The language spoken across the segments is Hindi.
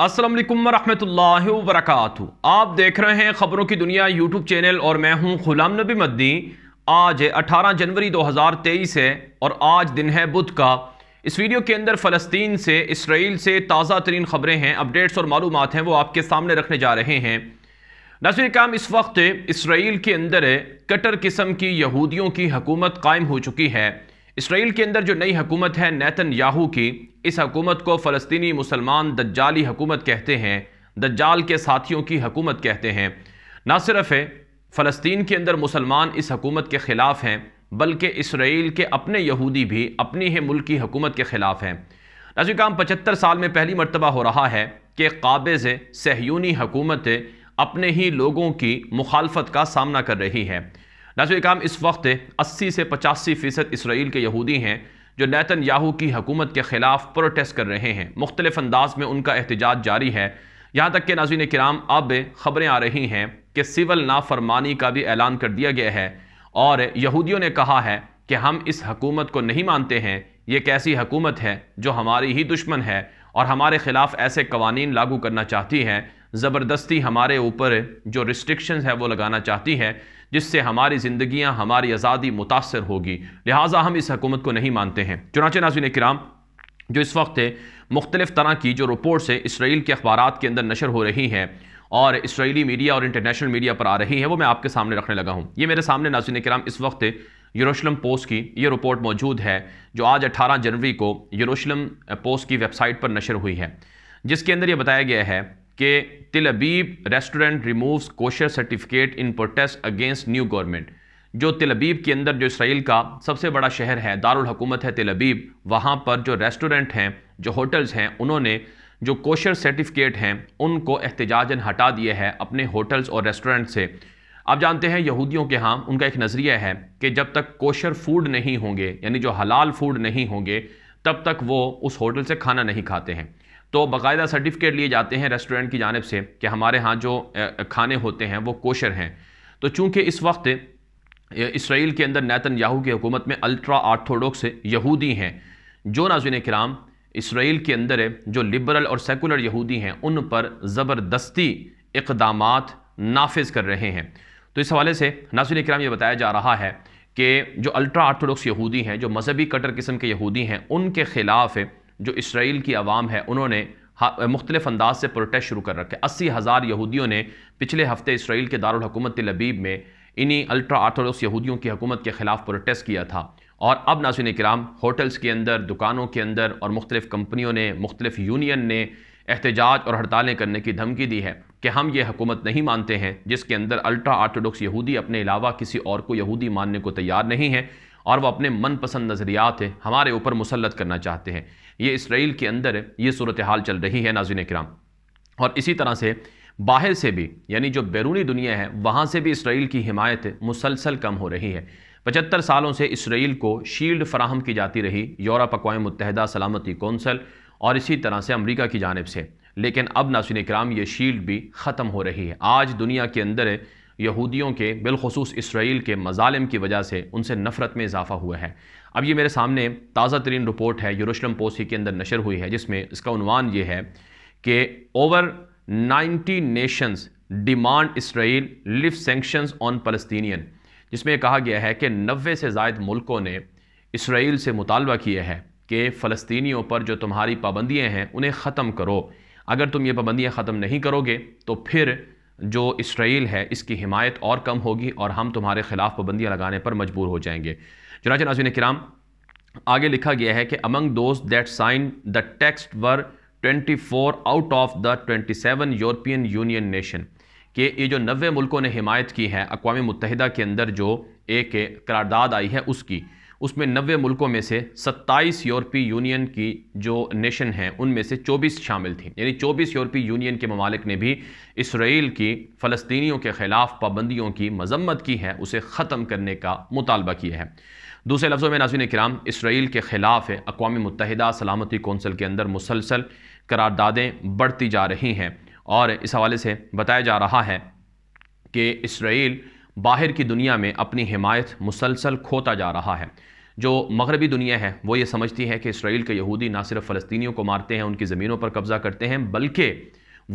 अस्सलाम वालेकुम वरक आप देख रहे हैं खबरों की दुनिया यूट्यूब चैनल और मैं हूं गुलाम नबी मद्दी आज 18 जनवरी 2023 है और आज दिन है बुध का इस वीडियो के अंदर फ़लस्तीन से इसराइल से ताज़ा तरीन खबरें हैं अपडेट्स और मालूम हैं वो आपके सामने रखने जा रहे हैं नसर काम इस वक्त इसराइल के अंदर कटर किस्म की यहूदियों की हकूमत कायम हो चुकी है इसराइल के अंदर जो नई हकूमत है नैतन याहू की इस हकूमत को फ़लस्तनी मुसलमान दज्जाली हकूमत कहते हैं दज्जाल के साथियों की हकूमत कहते हैं ना सिर्फ है फ़लस्तीन के अंदर मुसलमान इस हकूमत के ख़िलाफ़ हैं बल्कि इसराइल के अपने यहूदी भी अपनी ही मुल्क की हकूमत के ख़िलाफ़ हैं नजर काम पचहत्तर साल में पहली मरतबा हो रहा है कि काबज़ सहयूनी हकूमत अपने ही लोगों की मुखालफत का सामना कर रही है नजर काम इस वक्त अस्सी से पचासी फ़ीसद इसराइल के यहूदी हैं जो नैतन याहू की हकूमत के ख़िलाफ़ प्रोटेस्ट कर रहे हैं मुख्तलिफ अंदाज में उनका एहतजाज जारी है यहाँ तक कि नाजीन कराम अब खबरें आ रही हैं कि सिविल नाफरमानी का भी ऐलान कर दिया गया है और यहूदियों ने कहा है कि हम इस हकूमत को नहीं मानते हैं ये कैसी हकूमत है जो हमारी ही दुश्मन है और हमारे ख़िलाफ़ ऐसे कवानीन लागू करना चाहती है ज़बरदस्ती हमारे ऊपर जो रिस्ट्रिक्शंस है वो लगाना चाहती है जिससे हमारी ज़िंदियाँ हमारी आज़ादी मुतासर होगी लिहाजा हम इस हकूमत को नहीं मानते हैं चुनाच नाजिन कराम जो इस वक्त मुख्तलिफ़ तरह की जो रिपोर्ट्स है इसराइल के अखबार के अंदर नशर हो रही हैं और इसराइली मीडिया और इंटरनेशनल मीडिया पर आ रही है वो मैं आपके सामने रखने लगा हूँ ये मेरे सामने नाजिन कराम इस वक्त यूरोशलम पोस्ट की ये रिपोर्ट मौजूद है जो आज 18 जनवरी को यूरोशलम पोस्ट की वेबसाइट पर नशर हुई है जिसके अंदर ये बताया गया है कि Tel Aviv restaurant removes kosher certificate in protest against new government जो तिल अबीब के अंदर जो इसराइल का सबसे बड़ा शहर है दारुल हकूमत है तिल अबीब वहाँ पर जो रेस्टोरेंट हैं जो होटल्स हैं उन्होंने जो कोशर सर्टिफिकेट हैं उनको एहतजाजन हटा दिए है अपने होटल्स और रेस्टोरेंट से आप जानते हैं यहूदियों के यहाँ उनका एक नज़रिया है कि जब तक कोशर फूड नहीं होंगे यानी जो हलाल फूड नहीं होंगे तब तक वो उस होटल से खाना नहीं खाते हैं तो बाकायदा सर्टिफिकेट लिए जाते हैं रेस्टोरेंट की जानब से कि हमारे यहाँ जो खाने होते हैं वो कोशर हैं तो चूँकि इस वक्त इसराइल के अंदर नैतन याहू की हुकूमत में अल्ट्रा आर्थोडॉक्स यहूदी हैं जो नाजिन कराम इसराइल के अंदर जो लिबरल और सेकुलर यहूदी हैं उन पर ज़बरदस्ती इकदाम नाफज कर रहे हैं तो इस हवाले से नाजिन कराम ये बताया जा रहा है कि जो अल्ट्रा आर्थोडॉक्स यहूदी हैं जो मजहबी कटर किस्म के यहूदी हैं उनके ख़िलाफ़ जो इसराइल की आवाम है उन्होंने मुख्तलिफ अंदाज से प्रोटेस्ट शुरू कर रखे अस्सी हज़ार यहूदियों ने पिछले हफ्ते इसराइल के दारकूमत लबीब में इन्हीं अल्ट्रा आर्थोडॉक्स यहूदियों की हुकूमत के ख़िलाफ़ प्रोटेस्ट किया था और अब नासिन कराम होटल्स के अंदर दुकानों के अंदर और मुख्तलिफ कंपनियों ने मुख्तलिफ यूनियन ने एहतजाज और हड़तालें करने की धमकी दी है कि हम ये हुकूमत नहीं मानते हैं जिसके अंदर अल्ट्रा आर्थोडॉक्स यहूदी अपने अलावा किसी और को यहूदी मानने को तैयार नहीं है और वह अपने मनपसंद नज़रियात हमारे ऊपर मुसलत करना चाहते हैं ये इसराइल के अंदर ये सूरत हाल चल रही है नाजिन कराम और इसी तरह से बाहर से भी यानी जो बैरूनी दुनिया है वहाँ से भी इसराइल की हिमायत मुसलसल कम हो रही है पचहत्तर सालों से इसराइल को शील्ड फ्राहम की जाती रही यूरोप अकवा मुतहदा सलामती कौंसल और इसी तरह से अमरीका की जानब से लेकिन अब नासिन कराम ये शील्ड भी ख़त्म हो रही है आज दुनिया के अंदर यहूदियों के बिलखसूस इसराइल के मजालम की वजह से उनसे नफ़रत में इजाफ़ा हुआ है अब ये मेरे सामने ताज़ा तरीन रिपोर्ट है यूरोशलम पोसी के अंदर नशर हुई है जिसमें इसका उनवान ये है कि over ninety nations demand Israel lift sanction on Palestinian जिसमें कहा गया है कि नबे से जायद मुल्कों ने इसराइल से मुतालबा किया है कि फ़लस्तीनियों पर जो तुम्हारी पाबंदियाँ हैं उन्हें ख़त्म करो अगर तुम ये पाबंदियाँ ख़त्म नहीं करोगे तो फिर जो इसराइल है इसकी हिमायत और कम होगी और हम तुम्हारे ख़िलाफ़ पाबंदियाँ लगाने पर मजबूर हो जाएंगे जनाज नाजिन कराम आगे लिखा गया है कि among those that sign the text were 24 out of the 27 European Union nation के ये जो नबे मुल्कों ने हिमायत की है अकवा मुतहदा के अंदर जो एक करारदाद आई है उसकी उसमें नब्बे मुल्कों में से 27 यूरोपीय यूनियन की जो नेशन हैं उनमें से 24 शामिल थी यानी 24 यूरोपीय यूनियन के ममालिक ने भी इसराइल की फ़लस्तीनियों के ख़िलाफ़ पाबंदियों की मजम्मत की है उसे ख़त्म करने का मुतालबा किया है दूसरे लफ्ज़ों में नाजिन कराम इसराइल के ख़िलाफ़ अकवा मुतहदा सलामती कौंसिल के अंदर मुसलसल करारदादें बढ़ती जा रही हैं और इस हवाले से बताया जा रहा है कि इसराइल बाहर की दुनिया में अपनी हिमायत मुसलसल खोता जा रहा है जो मगरबी दुनिया है वो ये समझती है कि इसराइल के यहूदी ना सिर्फ फ़लस्तियों को मारते हैं उनकी ज़मीनों पर कब्ज़ा करते हैं बल्कि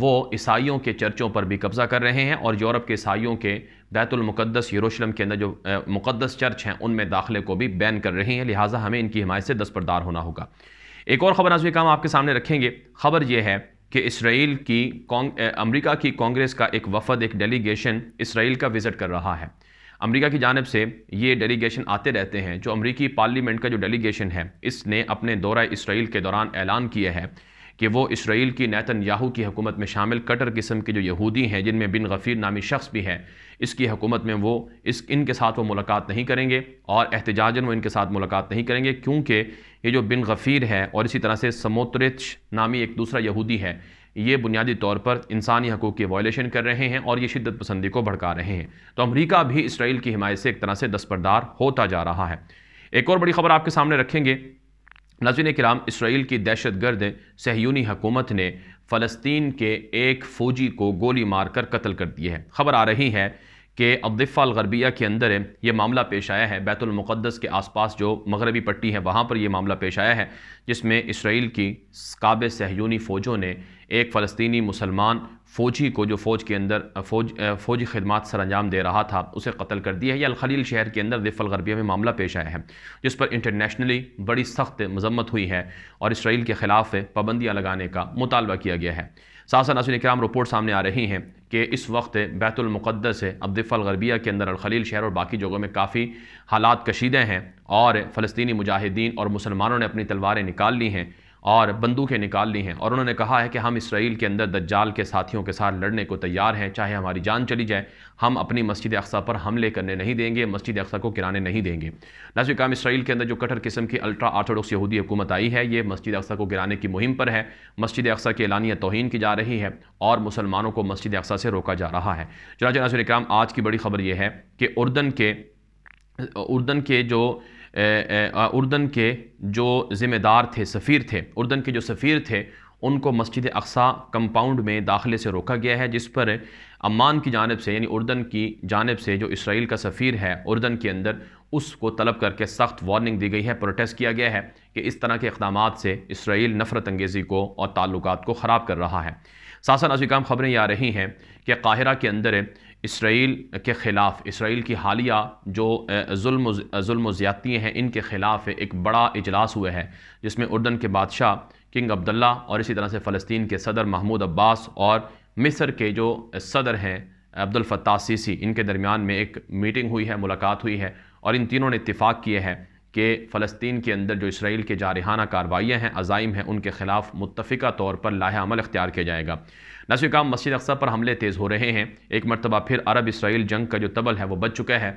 वो ईसाइयों के चर्चों पर भी कब्ज़ा कर रहे हैं और यूरोप के ईसाइयों के बैतुलमक़दस यरूशलम के अंदर जो मुक़दस चर्च हैं उनमें दाखिले को भी बैन कर रहे हैं लिहाजा हमें इनकी हिमायत से दस्तरदार होना होगा एक और ख़बर भी काम आपके सामने रखेंगे खबर यह है कि इसराइल की अमेरिका की कांग्रेस का एक वफद एक डेलीगेशन इसराइल का विज़िट कर रहा है अमेरिका की जानब से ये डेलीगेशन आते रहते हैं जो अमेरिकी पार्लियामेंट का जो डेलीगेशन है इसने अपने दौरा इसराइल के दौरान ऐलान किया है कि वो इसराइल की नैतन याहू की हकूमत में शामिल कटर किस्म के जो यहूदी हैं जिनमें बिन गफ़ीर नामी शख्स भी हैं इसकी हकूमत में वो इस इनके साथ वो मुलाकात नहीं करेंगे और एहतजाजन वो इनके साथ मुलाकात नहीं करेंगे क्योंकि ये जो बिन गफ़ीर है और इसी तरह से समोतरिच नामी एक दूसरा यहूदी है ये बुनियादी तौर पर इंसानी हकूक़ की वॉयलेशन कर रहे हैं और ये शिदत पसंदी को भड़का रहे हैं तो अमरीका भी इसराइल की हिमायत से एक तरह से दस्परदार होता जा रहा है एक और बड़ी खबर आपके सामने रखेंगे नाजिन कराम इसराइल की दहशत गर्द सहयूनी हकूमत ने फ़लस्तीन के एक फ़ौजी को गोली मार कर कत्ल कर दी है खबर आ रही है कि अब्दिफ़ाल गरबिया के अंदर ये मामला पेश आया है बैतुलमक़दस के आसपास जो मगरबी पट्टी है वहाँ पर यह मामला पेश आया है जिसमें इसराइल की काब सहयूनी फ़ौजों ने एक फ़लस्तनी मुसलमान फ़ौजी को जो फ़ौज के अंदर फ़ौज फ़ौजी खदमात सर अंजाम दे रहा था उसे कत्ल कर दिया है या अलखलील शहर के अंदर दिफल गरबिया में मामला पेश आया है जिस पर इंटरनेशनली बड़ी सख्त मजम्मत हुई है और इसराइल के ख़िलाफ़ पाबंदियाँ लगाने का मुतालबा किया गया है सासा नसिन कराम रिपोर्ट सामने आ रही हैं कि इस वक्त बैतुलमक़दस से अब दिफल गरबिया के अंदर अलखलील शहर और बाकी जगहों में काफ़ी हालात कशीदे हैं और फ़लस्तनी मुजाहिदीन और मुसलमानों ने अपनी तलवारें निकाल ली हैं और बंदूकें निकाल ली हैं और उन्होंने कहा है कि हम इसराइल के अंदर दज्जाल के साथियों के साथ लड़ने को तैयार हैं चाहे हमारी जान चली जाए हम अपनी मस्जिद अक्सा पर हमले करने नहीं देंगे मस्जिद अक्सा को किराने नहीं देंगे नाजिक काम इसराइल के अंदर जो कटर किस्म की अल्ट्रा आर्थोडॉक्स यहूदी हुकूमत आई है ये मस्जिद अक्सा को गिराने की मुहिम पर है मस्जिद अक्सा की एलानिया तोहन की जा रही है और मुसलमानों को मस्जिद अक्सा से रोका जा रहा है चला नजर इक्राम आज की बड़ी खबर यह है कि उर्दन के उर्दन के जो उर्दन के जो ज़िम्मेदार थे सफ़ीर थे उर्दन के जो सफ़ीर थे उनको मस्जिद अक्सा कंपाउंड में दाखिले से रोका गया है जिस पर अम्मान की जानब से यानी उर्दन की जानब से जो इसराइल का सफ़ीर है उर्दन के अंदर उसको तलब करके सख्त वार्निंग दी गई है प्रोटेस्ट किया गया है कि इस तरह के इकदाम से इसराइल नफरत अंगेज़ी को और ताल्लुक को ख़राब कर रहा है सासा अजीकाम खबरें यह आ रही हैं कि काहिरा के अंदर इसराइल के ख़िलाफ़ इसराइल की हालिया जो जुल्म ज़्यादतियाँ हैं इनके ख़िलाफ़ एक बड़ा इजलास हुआ है जिसमें उर्दन के बादशाह किंग अब्दुल्ला और इसी तरह से फ़लस्तीन के सदर महमूद अब्बास और मिस्र के जो सदर हैं अब्दुल फत्ताह सीसी इनके दरमियान में एक मीटिंग हुई है मुलाकात हुई है और इन तीनों ने इतफ़ाक़ किए हैं कि फ़लस्तीन के अंदर जो इसराइल के जारहाना कार्रवाइयाँ हैं अज़ाइम हैं उनके ख़िलाफ़ मुतफ़ा तौर पर लाहेमल अमल अख्तियार किया जाएगा नासिक काम मस्जिद अक्सा पर हमले तेज़ हो रहे हैं एक मरतबा फिर अरब इसराइल जंग का जो तबल है वो बच चुका है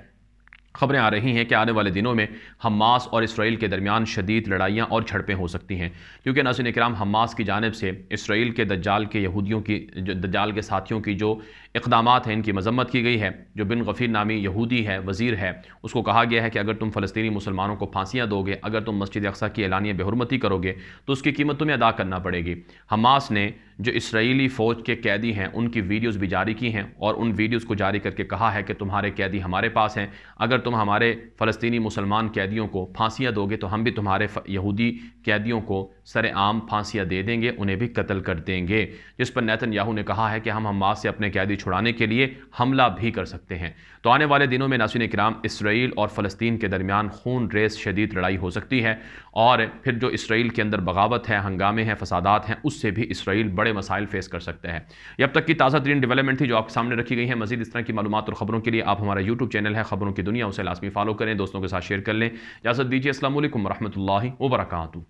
खबरें आ रही हैं कि आने वाले दिनों में हमास और इसराइल के दरमियान शदीद लड़ाइयाँ और झड़पें हो सकती हैं क्योंकि नसिन कराम हमास की जानब से इसराइल के दज्जाल के यहूदियों की दज्जाल के साथियों की जो इकदाम हैं इनकी मजम्मत की गई है जो बिन गफ़ीर नामी यहूदी है वज़ी है उसको कहा गया है कि अगर तुम फ़लस्तनी मुसलमानों को फांसियाँ दोगे अगर तुम मस्जिद अक्सा की एलानिया बेहरमती करोगे तो उसकी कीमत तुम्हें अदा करना पड़ेगी हमास ने जो इसराइली फ़ौज के कैदी हैं उनकी वीडियोस भी जारी की हैं और उन वीडियोस को जारी करके कहा है कि तुम्हारे कैदी हमारे पास हैं अगर तुम हमारे फ़लस्तनी मुसलमान कैदियों को फांसियाँ दोगे तो हम भी तुम्हारे यहूदी कैदियों को सरेआम फांसियाँ दे देंगे उन्हें भी कत्ल कर देंगे जिस पर नैतन याहू ने कहा है कि हम हमास से अपने कैदी छुड़ाने के लिए हमला भी कर सकते हैं तो आने वाले दिनों में नासिन कराम इसराइल और फ़लस्तीन के दरमियान खून रेस शदीद लड़ाई हो सकती है और फिर जो इसराइल के अंदर बगावत है हंगामे हैं फसादात हैं उससे भी इसराइल बड़े मसाइल फेस कर सकते हैं जब अब तक की ताज़ा तरीन डेवलपमेंट थी जो आपके सामने रखी गई है मजीद इस तरह की मालूम और ख़बरों के लिए आप हमारा यूट्यूब चैनल है ख़बरों की दुनिया उसे लाजमी फॉलो करें दोस्तों के साथ शेयर कर लें इजाज़त दीजिए असल वरहमल वर्का